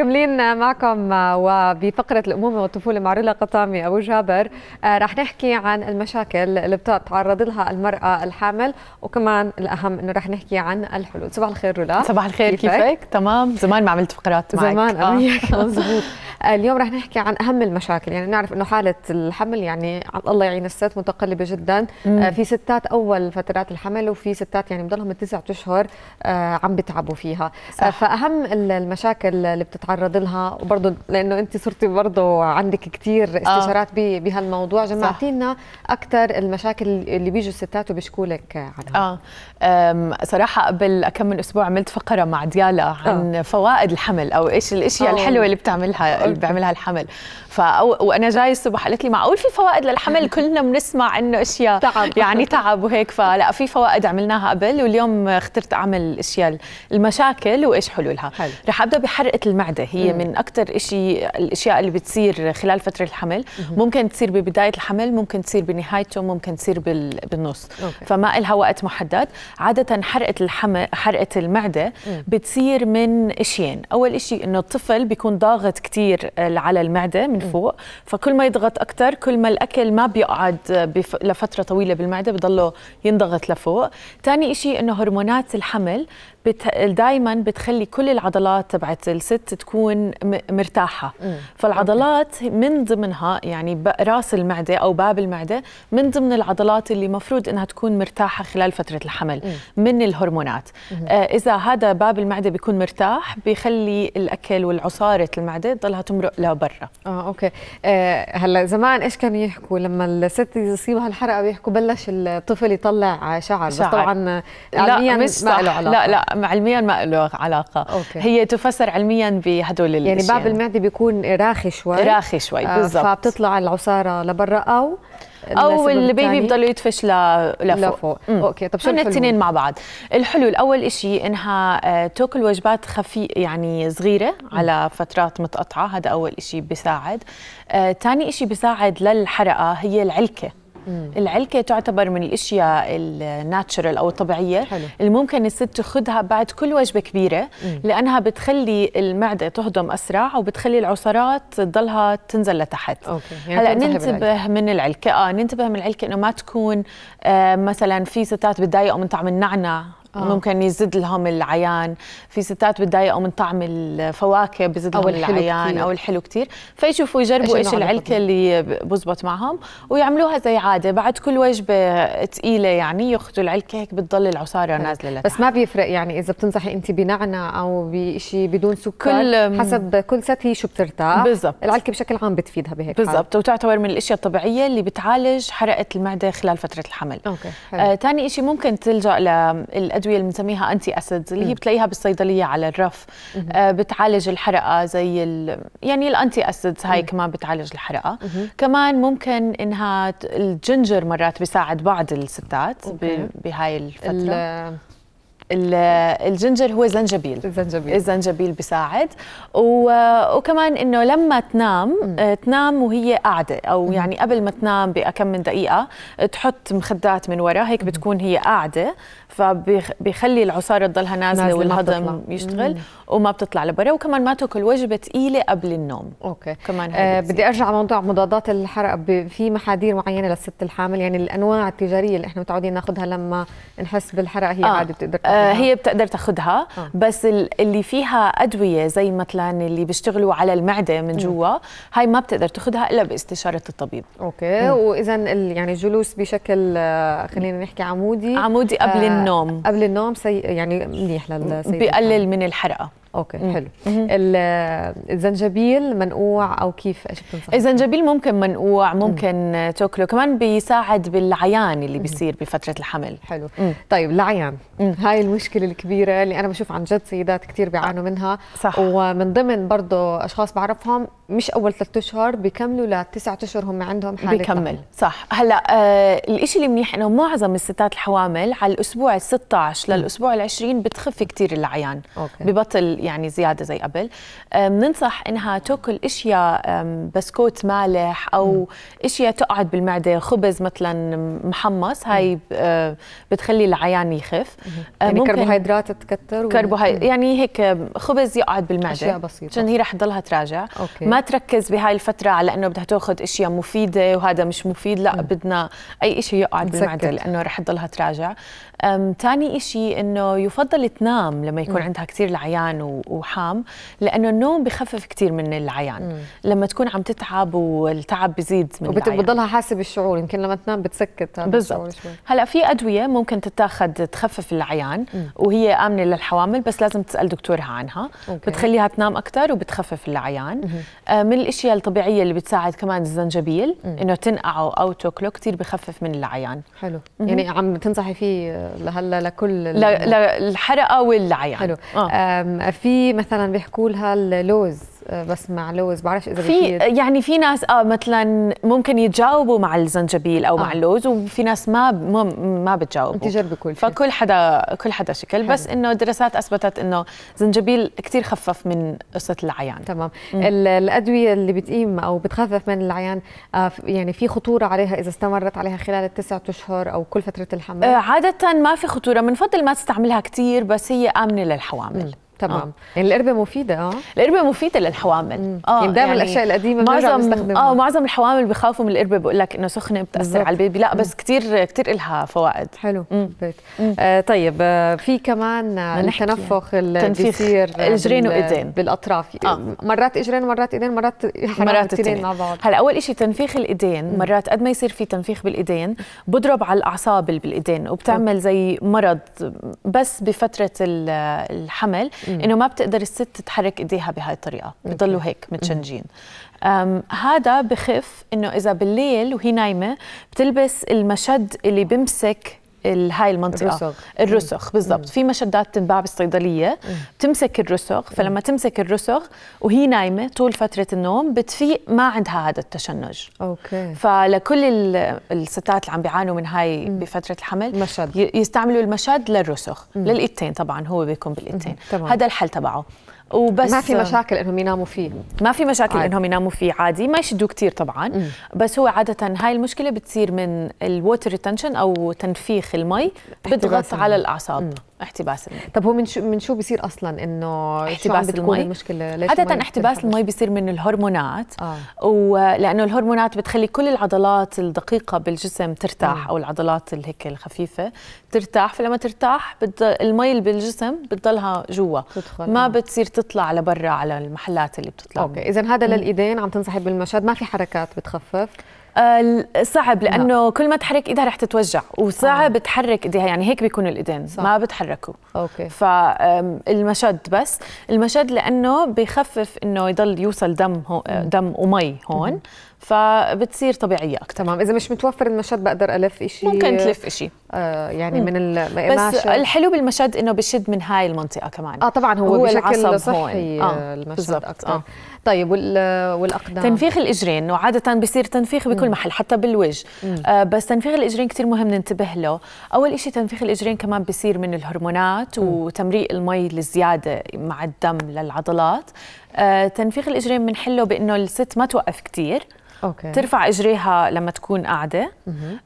مكملين معكم آه، وبفقرة الأمومة والطفولة مع رولا قطامي أبو جابر آه، رح نحكي عن المشاكل اللي بتتعرض لها المرأة الحامل وكمان الأهم إنه رح نحكي عن الحلول صباح الخير رولا صباح الخير كيفك؟, كيفك؟ تمام زمان ما عملت فقرات معك زمان آه. مزبوط اليوم رح نحكي عن اهم المشاكل يعني نعرف انه حاله الحمل يعني الله يعين الست متقلبه جدا آه، مم. في ستات اول فترات الحمل وفي ستات يعني بضلهم التسع اشهر آه، عم بتعبوا فيها آه، صح. فاهم المشاكل اللي بتتعرض لها وبرضه لانه انت صرتي برضه عندك كثير استشارات آه. بهالموضوع جمعتي لنا اكثر المشاكل اللي بيجوا الستات وبيشكوا لك عنها اه صراحه قبل كم من اسبوع عملت فقره مع ديالا عن آه. فوائد الحمل او ايش الاشياء الحلوه اللي بتعملها القلب أيوة. بيعملها الحمل فأو وانا جاي الصبح قالت لي معقول في فوائد للحمل كلنا بنسمع انه اشياء تعب. يعني تعب وهيك فلا في فوائد عملناها قبل واليوم اخترت اعمل اشياء المشاكل وايش حلولها حلو. رح ابدا بحرقه المعده هي مم. من اكثر شيء الاشياء اللي بتصير خلال فتره الحمل مم. ممكن تصير ببدايه الحمل ممكن تصير بنهايته ممكن تصير بالنص أوكي. فما لها وقت محدد عاده حرقه الحمل حرقه المعده مم. بتصير من اشيين اول شيء انه الطفل بيكون ضاغط كثير كثير على المعده من فوق فكل ما يضغط اكثر كل ما الاكل ما بيقعد بف... لفتره طويله بالمعده بضله ينضغط لفوق ثاني شيء انه هرمونات الحمل بت... دائما بتخلي كل العضلات تبعت الست تكون مرتاحه مم. فالعضلات من ضمنها يعني راس المعده او باب المعده من ضمن العضلات اللي مفروض انها تكون مرتاحه خلال فتره الحمل مم. من الهرمونات آه اذا هذا باب المعده بيكون مرتاح بيخلي الاكل والعصاره المعده تضلها تمرق لبرا اه اوكي آه هلا زمان ايش كانوا يحكوا لما الست يصيبها الحرقه بيحكوا بلش الطفل يطلع شعر, شعر. بس طبعا علميا مش ما له علاقه لا لا علميا ما له علاقه أوكي. هي تفسر علميا بهدول الاشياء يعني باب المعده بيكون راخي شوي راخي شوي آه، بالضبط فبتطلع العصاره لبرا او او البيبي بضل يدفش ل... لفوق, لفوق. اوكي طب شو من الاثنين مع بعض الحلو الاول شيء انها آه، تاكل وجبات خفي يعني صغيره مم. على فترات متقطعه هذا اول شيء بيساعد آه، ثاني شيء بيساعد للحرقه هي العلكه مم. العلكه تعتبر من الاشياء الناتشرال او الطبيعيه حلو. اللي ممكن الست تاخذها بعد كل وجبه كبيره مم. لانها بتخلي المعده تهضم اسرع وبتخلي العصارات تضلها تنزل لتحت أوكي. يعني هلا ننتبه من العلكه اه ننتبه من العلكه انه ما تكون آه مثلا في ستات بتضايقوا من طعم النعنع آه. ممكن يزيد لهم العيان في ستات بتضايقوا من طعم الفواكه بزيد لهم العيان كتير. او الحلو كتير فيشوفوا يجربوا ايش العلكه اللي بزبط معهم ويعملوها زي عاده بعد كل وجبه ثقيله يعني ياخذوا العلكه هيك بتضل العصاره طيب. نازله لتحت بس ما بيفرق يعني اذا بتنصحي انت بنعنع او بشيء بدون سكر كل حسب كل ست هي شو بترتاح بالزبط. العلكه بشكل عام بتفيدها بهيك بالضبط وتعتبر من الاشياء الطبيعيه اللي بتعالج حرقه المعده خلال فتره الحمل اوكي ثاني آه تاني شيء ممكن تلجا للادويه الادويه اللي بنسميها انتي اسيدز اللي هي بتلاقيها بالصيدليه على الرف آه بتعالج الحرقه زي يعني الانتي اسيدز هاي كمان بتعالج الحرقه كمان ممكن انها الجنجر مرات بيساعد بعض الستات بهاي الفتره الجنجر هو زنجبيل الزنجبيل الزنجبيل بيساعد وكمان انه لما تنام آه، تنام وهي قاعده او يعني قبل ما تنام بكم من دقيقه تحط مخدات من ورا هيك بتكون هي قاعده فبيخلي العصاره تضلها نازله والهضم يشتغل مم. وما بتطلع لبرا وكمان ما تاكل وجبه ثقيله قبل النوم اوكي كمان آه بدي ارجع موضوع مضادات الحرق في محاذير معينه للست الحامل يعني الانواع التجاريه اللي احنا متعودين ناخذها لما نحس بالحرق هي آه. عادي بتقدر تاخذها آه هي بتقدر تاخذها آه. بس اللي فيها ادويه زي مثلا اللي بيشتغلوا على المعده من جوا هاي ما بتقدر تاخذها الا باستشاره الطبيب اوكي واذا يعني الجلوس بشكل آه، خلينا نحكي عمودي عمودي قبل آه النوم قبل النوم سي... يعني منيح للسيدة بقلل من الحرقه اوكي مم. حلو الزنجبيل منقوع او كيف ايش بتنصح الزنجبيل ممكن منقوع ممكن مم. تاكله كمان بيساعد بالعيان اللي بيصير بفتره الحمل حلو مم. طيب العيان مم. هاي المشكله الكبيره اللي انا بشوف عن جد سيدات كثير بيعانوا آه، منها صح. ومن ضمن برضه اشخاص بعرفهم مش اول ثلاثة اشهر بيكملوا لتسعة اشهر هم عندهم حاله بيكمل صح هلا آه الشيء اللي منيح انه معظم الستات الحوامل على الاسبوع ال 16 للاسبوع ال 20 بتخف كثير العيان أوكي. ببطل يعني زياده زي قبل بننصح انها تاكل اشياء بسكوت مالح او اشياء تقعد بالمعده خبز مثلا محمص هاي أه، بتخلي العيان يخف أه، يعني كربوهيدرات تكثر كربوهيدرات يعني هيك خبز يقعد بالمعده اشياء بسيطه عشان هي رح تضلها تراجع أوكي. ما تركز بهاي الفتره على انه بدها تاخذ اشياء مفيده وهذا مش مفيد لا بدنا اي شيء يقعد بالمعده بالمعده لانه رح تضلها تراجع ثاني شيء انه يفضل تنام لما يكون عندها كثير العيان و وحام لانه النوم بخفف كثير من العيان مم. لما تكون عم تتعب والتعب بزيد من وبت... العيان وبتضلها حاسه بالشعور يمكن لما تنام بتسكت هذا هلا في ادويه ممكن تتاخذ تخفف العيان مم. وهي امنه للحوامل بس لازم تسال دكتورها عنها أوكي. بتخليها تنام اكثر وبتخفف العيان آه من الاشياء الطبيعيه اللي بتساعد كمان الزنجبيل مم. انه تنقعه او تاكله كثير بخفف من العيان حلو مم. يعني عم تنصحي فيه لهلا لكل ل... الحرقه والعيان حلو آه. في مثلا بيحكوا لها اللوز آه، بس مع لوز بعرفش اذا في يعني في ناس اه مثلا ممكن يتجاوبوا مع الزنجبيل او آه. مع اللوز وفي ناس ما ما, ما بتجاوبوا انت جربي كل شيء فكل حدا كل حدا شكل حلو. بس انه دراسات اثبتت انه زنجبيل كثير خفف من قصه العيان تمام م. الادويه اللي بتقيم او بتخفف من العيان آه، يعني في خطوره عليها اذا استمرت عليها خلال التسعة اشهر او كل فتره الحمل آه، عاده ما في خطوره بنفضل ما تستعملها كثير بس هي امنه للحوامل م. تمام آه. يعني القربه مفيده اه القربه مفيده للحوامل مم. اه يعني دائما يعني الاشياء القديمه معظم اه معظم الحوامل بخافوا من القربه بقول لك انه سخنه بتاثر بالزبط. على البيبي لا بس كثير كثير لها فوائد حلو مم. مم. آه طيب آه في كمان آه، التنفخ اللي بيصير اجرين آه، وايدين بالاطراف آه. مرات اجرين مرات ايدين مرات مرات الاثنين مع بعض هلا اول شيء تنفيخ الايدين مرات قد ما يصير في تنفيخ بالايدين بضرب على الاعصاب اللي بالايدين وبتعمل زي مرض بس بفتره الحمل انه ما بتقدر الست تتحرك ايديها بهاي الطريقه بيضلوا هيك متشنجين هذا بخف انه اذا بالليل وهي نايمه بتلبس المشد اللي بمسك هاي المنطقه الرسخ, الرسخ بالضبط في مشدات تنباع بالصيدليه بتمسك الرسخ فلما تمسك الرسخ وهي نايمه طول فتره النوم بتفيق ما عندها هذا التشنج اوكي فلكل الستات اللي عم بيعانوا من هاي بفتره الحمل مشد يستعملوا المشد للرسخ للايدتين طبعا هو بيكون بالايدتين هذا الحل تبعه وبس ما في مشاكل انهم يناموا فيه ما في مشاكل عادي. انهم يناموا فيه عادي ما يشدوا كثير طبعا م. بس هو عاده هاي المشكله بتصير من الووتر ريتنشن او تنفيخ المي بتضغط على الاعصاب م. احتباس المي طب هو من شو من شو بصير اصلا انه احتباس المي المشكله ليش عاده احتباس المي بصير من الهرمونات آه. ولانه الهرمونات بتخلي كل العضلات الدقيقه بالجسم ترتاح آه. او العضلات الهيك الخفيفه ترتاح فلما ترتاح بت... المي اللي بالجسم بتضلها جوا ما بتصير تطلع لبرا على المحلات اللي بتطلع اوكي اذا هذا للايدين عم تنصحي بالمشاد ما في حركات بتخفف آه، صعب نعم. لانه لا. كل ما تحرك ايدها رح تتوجع وصعب آه. تحرك ايديها يعني هيك بيكونوا الايدين صح. ما بتحركوا اوكي فالمشد بس المشد لانه بخفف انه يضل يوصل دم هو آه، دم ومي هون فبتصير طبيعيه اكثر تمام اذا مش متوفر المشد بقدر الف شيء ممكن تلف شيء آه يعني مم. من القماشه بس الحلو بالمشد انه بشد من هاي المنطقه كمان اه طبعا هو, هو بشكل صحي هون. آه. المشد اكثر آه. طيب والاقدام تنفيخ الاجرين وعاده عاده بصير تنفيخ بكل محل حتى بالوجه آه بس تنفيخ الاجرين كثير مهم ننتبه له اول شيء تنفيخ الاجرين كمان بصير من الهرمونات مم. وتمريق المي الزياده مع الدم للعضلات آه تنفيخ الاجرين بنحله بانه الست ما توقف كثير أوكي. ترفع اجريها لما تكون قاعده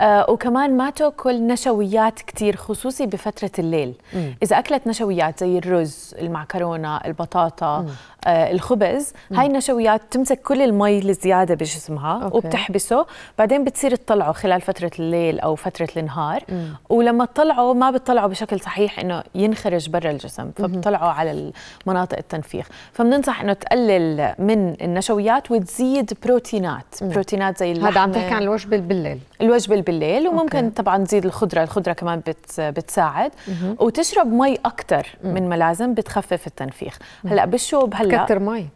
آه وكمان ما تاكل نشويات كثير خصوصي بفتره الليل مم. اذا اكلت نشويات زي الرز المعكرونه البطاطا مم. آه، الخبز هاي النشويات تمسك كل المي الزياده بجسمها أوكي. وبتحبسه بعدين بتصير تطلعه خلال فتره الليل او فتره النهار مم. ولما تطلعه ما بتطلعه بشكل صحيح انه ينخرج برا الجسم فبتطلعه على مناطق التنفيخ فبننصح انه تقلل من النشويات وتزيد بروتينات مم. بروتينات زي اللحمه هذا عم تحكي عن الوجبه بالليل الوجبه بالليل وممكن أوكي. طبعا تزيد الخضره الخضره كمان بت بتساعد مم. وتشرب مي اكثر من ما لازم بتخفف التنفيخ هلا بالشوب هلا تكتر مي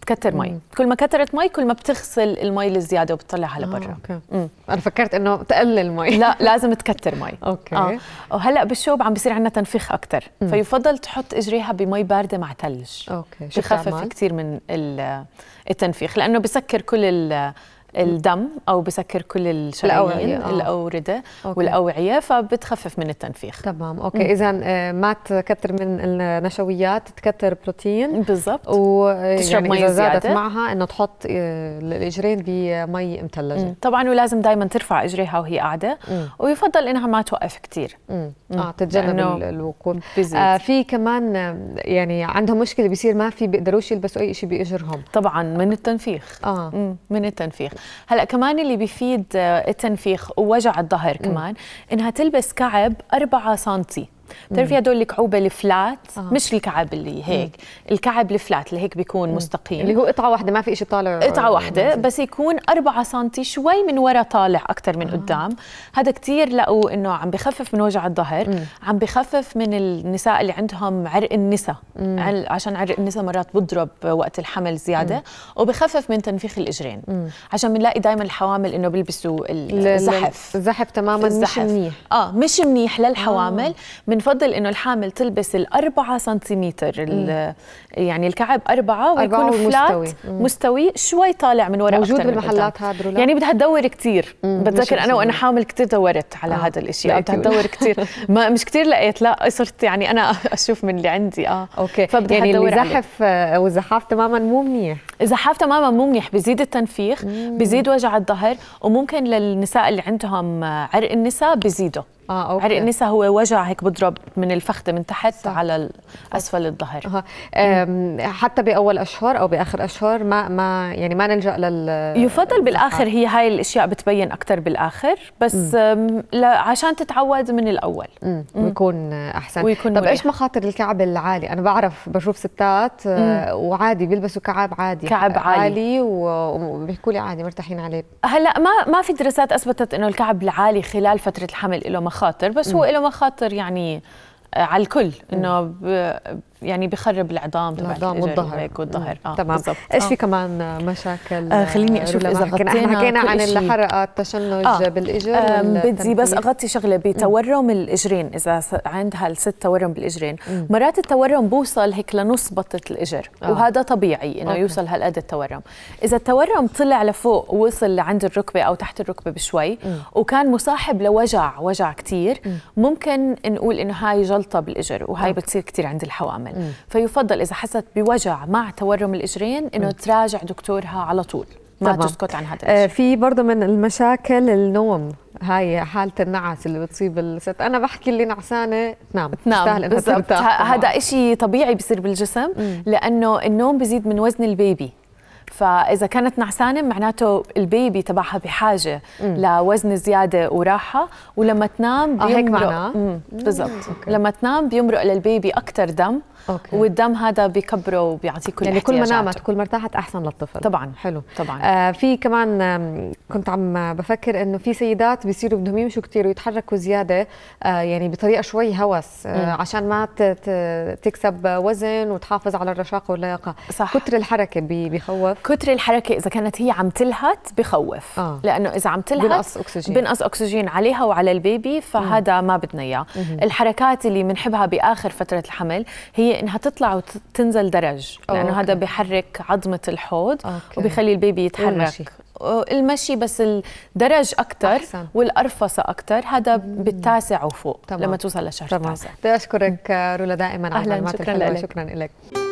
تكتر مي كل ما كترت مي كل ما بتغسل المي الزياده وبتطلعها آه، لبرا آه، انا فكرت انه تقلل مي لا لازم تكتر مي اوكي آه. وهلا بالشوب عم بيصير عندنا تنفيخ اكثر فيفضل تحط اجريها بمي بارده مع ثلج اوكي بخفف كثير من التنفيخ لانه بسكر كل الدم او بسكر كل الشرايين آه. الاورده أوكي. والاوعيه فبتخفف من التنفيخ تمام اوكي اذا آه، ما تكثر من النشويات تكثر بروتين بالضبط وتشرب آه، يعني مي اذا زادت زيادة. معها انه تحط الاجرين بمي مثلجه طبعا ولازم دائما ترفع اجريها وهي قاعده مم. ويفضل انها ما توقف كثير اه تتجنب الوقوف آه في كمان يعني عندهم مشكله بيصير ما في بيقدروش يلبسوا اي شيء باجرهم طبعا من التنفيخ اه مم. من التنفيخ هلا كمان اللي بيفيد آه، التنفيخ ووجع الظهر كمان انها تلبس كعب 4 سم بتعرفي هدول الكعوبه الفلات آه. مش الكعب اللي هيك مم. الكعب الفلات اللي هيك بيكون مم. مستقيم اللي هو قطعه واحده ما في شيء طالع قطعه واحده بس يكون 4 سم شوي من ورا طالع اكثر من آه. قدام هذا كثير لقوا انه عم بخفف من وجع الظهر عم بخفف من النساء اللي عندهم عرق النساء عشان عرق النساء مرات بضرب وقت الحمل زياده مم. وبخفف من تنفيخ الاجرين مم. عشان بنلاقي دائما الحوامل انه بيلبسوا الزحف الزحف تماما الزحف. مش منيح اه مش منيح للحوامل آه. من يفضل انه الحامل تلبس ال 4 سنتيمتر يعني الكعب أربعة ويكون فلات مستوي شوي طالع من وراء موجود بالمحلات هذا يعني بدها تدور كثير بتذكر انا وانا حامل كثير دورت على آه. هذا الشيء بدها تدور كثير ما مش كثير لقيت لا صرت يعني انا اشوف من اللي عندي اه اوكي فبدها يعني اللي زحف آه، والزحاف تماما مو منيح الزحاف تماما مو منيح بزيد التنفيخ مم. بزيد وجع الظهر وممكن للنساء اللي عندهم آه، عرق النساء بزيده اه اوكي عرق النساء هو وجع هيك بضرب من الفخذ من تحت صح. على اسفل الظهر آه. حتى باول اشهر او باخر اشهر ما ما يعني ما نلجا لل يفضل بالاخر هي هاي الاشياء بتبين اكثر بالاخر بس عشان تتعود من الاول مم. مم. ويكون احسن ويكون طب مريح. ايش مخاطر الكعب العالي انا بعرف بشوف ستات آه، مم. وعادي بيلبسوا كعب عادي كعب عالي, عالي وبيحكوا لي عادي مرتاحين عليه هلا ما ما في دراسات اثبتت انه الكعب العالي خلال فتره الحمل له مخاطر بس هو له مخاطر يعني آه، على الكل انه يعني بخرب العظام تبع العظام والظهر والظهر آه تمام ايش في آه. كمان مشاكل آه خليني اشوف اذا حكينا احنا حكينا عن الحرقه التشنج آه بالاجر آه بدي بس اغطي شغله بتورم الاجرين اذا عندها الست تورم بالاجرين مم. مرات التورم بوصل هيك لنص بطه الاجر آه. وهذا طبيعي انه أوكي. يوصل هالقد التورم اذا التورم طلع لفوق ووصل لعند الركبه او تحت الركبه بشوي مم. وكان مصاحب لوجع وجع كثير ممكن نقول انه هاي جلطه بالاجر وهي بتصير كثير عند الحوامل بالكامل م. فيفضل اذا حست بوجع مع تورم الاجرين انه تراجع دكتورها على طول ما طبعا. تسكت عن هذا آه، الشيء. في برضه من المشاكل النوم هاي حالة النعس اللي بتصيب الست أنا بحكي اللي نعسانة تنام تنام هذا إشي طبيعي بصير بالجسم مم. لأنه النوم بزيد من وزن البيبي فاذا كانت نعسانه معناته البيبي تبعها بحاجه مم. لوزن زياده وراحه ولما تنام آه، بيمرق بالضبط لما تنام بيمرق للبيبي اكثر دم أوكي. والدم هذا بكبره وبيعطيه كل يعني كل ما نامت كل ما ارتاحت احسن للطفل طبعا حلو طبعا آه في كمان كنت عم بفكر انه في سيدات بيصيروا بدهم يمشوا كثير ويتحركوا زياده آه يعني بطريقه شوي هوس آه عشان ما تكسب وزن وتحافظ على الرشاقه واللياقه صح كثر الحركه بيخوف كتر الحركه اذا كانت هي عم تلهت بخوف آه. لانه اذا عم تلهت بنقص اكسجين بنقص اكسجين عليها وعلى البيبي فهذا ما بدنا اياه الحركات اللي بنحبها باخر فتره الحمل هي انها تطلع وتنزل درج لانه أوكي. هذا بحرك عظمه الحوض أوكي. وبيخلي البيبي يتحرك والمشي. المشي بس الدرج اكثر والقرفصه والارفصه اكثر هذا بالتاسع وفوق طبعا. لما توصل لشهر تاسع بدي اشكرك آه، رولا دائما على المعلومات الحلوه شكرا لك, شكرا لك.